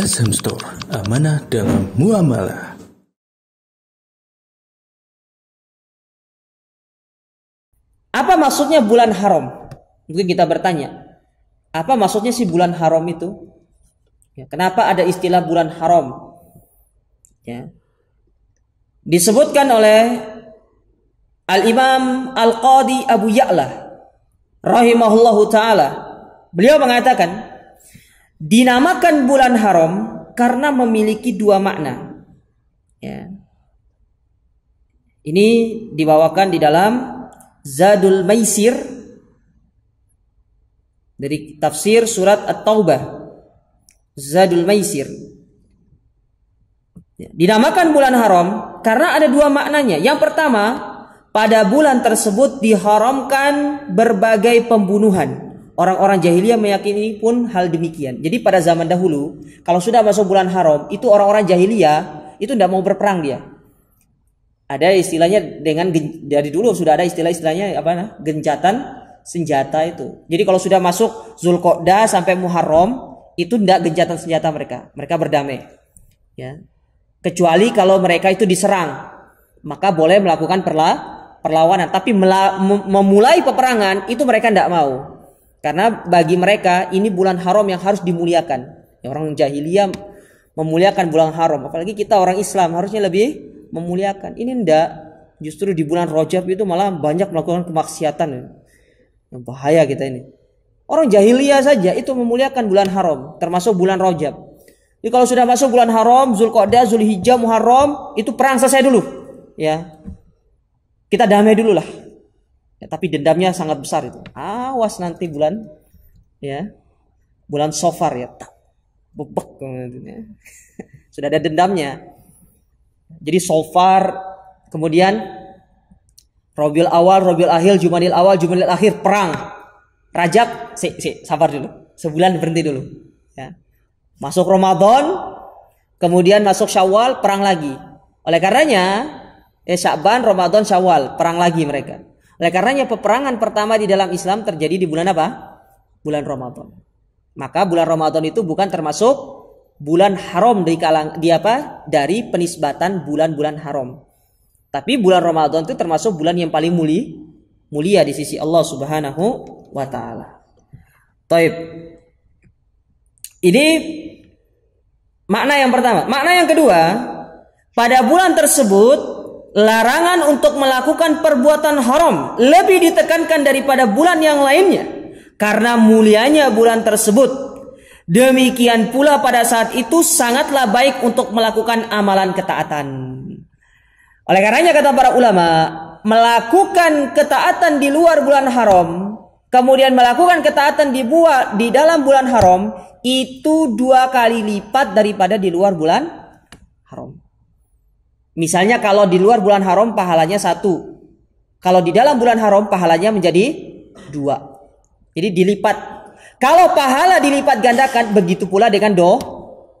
SM Store, amanah dalam muamalah. Apa maksudnya bulan haram? Mungkin kita bertanya, apa maksudnya si bulan haram itu? Ya, kenapa ada istilah bulan haram? Ya. Disebutkan oleh Al-Imam Al-Qadi Abu Ya'la rahimahullahu taala. Beliau mengatakan, Dinamakan bulan haram karena memiliki dua makna. Ya. Ini dibawakan di dalam Zadul Maisir dari tafsir surat At-Taubah. Zadul Maisir. Ya. Dinamakan bulan haram karena ada dua maknanya. Yang pertama, pada bulan tersebut diharamkan berbagai pembunuhan. Orang-orang jahiliyah meyakini pun hal demikian. Jadi pada zaman dahulu, kalau sudah masuk bulan haram, itu orang-orang jahiliyah itu tidak mau berperang dia. Ada istilahnya dengan dari dulu sudah ada istilah-istilahnya apa nah, gencatan senjata itu. Jadi kalau sudah masuk Zulqodah sampai Muharram itu tidak gencatan senjata mereka. Mereka berdamai. Ya. Kecuali kalau mereka itu diserang, maka boleh melakukan perla perlawanan. Tapi memulai peperangan itu mereka tidak mau. Karena bagi mereka ini bulan haram yang harus dimuliakan. Ya, orang jahiliyah memuliakan bulan haram. Apalagi kita orang Islam harusnya lebih memuliakan. Ini ndak justru di bulan Rojab itu malah banyak melakukan kemaksiatan. Bahaya kita ini. Orang jahiliyah saja itu memuliakan bulan haram, termasuk bulan Rojab. Jadi kalau sudah masuk bulan haram, zulqodah, Zulhijjah, Muharram, itu perang selesai dulu. Ya. Kita damai dulu lah ya, tapi dendamnya sangat besar itu awas nanti bulan ya bulan sofar ya tak bebek gitu, ya. sudah ada dendamnya jadi sofar kemudian robil awal, robil akhir, Jumadil awal, Jumadil akhir perang. Rajab, si, si, sabar dulu. Sebulan berhenti dulu. Ya. Masuk Ramadan, kemudian masuk Syawal, perang lagi. Oleh karenanya, eh, Syakban, Ramadan, Syawal, perang lagi mereka. Oleh karenanya peperangan pertama di dalam Islam terjadi di bulan apa? Bulan Ramadan. Maka bulan Ramadan itu bukan termasuk bulan haram dari kalang di apa? Dari penisbatan bulan-bulan haram. Tapi bulan Ramadan itu termasuk bulan yang paling muli mulia di sisi Allah Subhanahu wa taala. Taib. Ini makna yang pertama. Makna yang kedua, pada bulan tersebut larangan untuk melakukan perbuatan haram lebih ditekankan daripada bulan yang lainnya karena mulianya bulan tersebut. Demikian pula pada saat itu sangatlah baik untuk melakukan amalan ketaatan. Oleh karenanya kata para ulama, melakukan ketaatan di luar bulan haram, kemudian melakukan ketaatan di buah, di dalam bulan haram itu dua kali lipat daripada di luar bulan haram. Misalnya kalau di luar bulan haram pahalanya satu. Kalau di dalam bulan haram pahalanya menjadi dua. Jadi dilipat. Kalau pahala dilipat gandakan begitu pula dengan do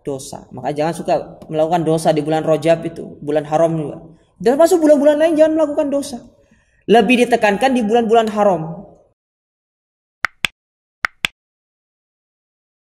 dosa. Maka jangan suka melakukan dosa di bulan rojab itu. Bulan haram juga. Dan masuk bulan-bulan lain jangan melakukan dosa. Lebih ditekankan di bulan-bulan haram.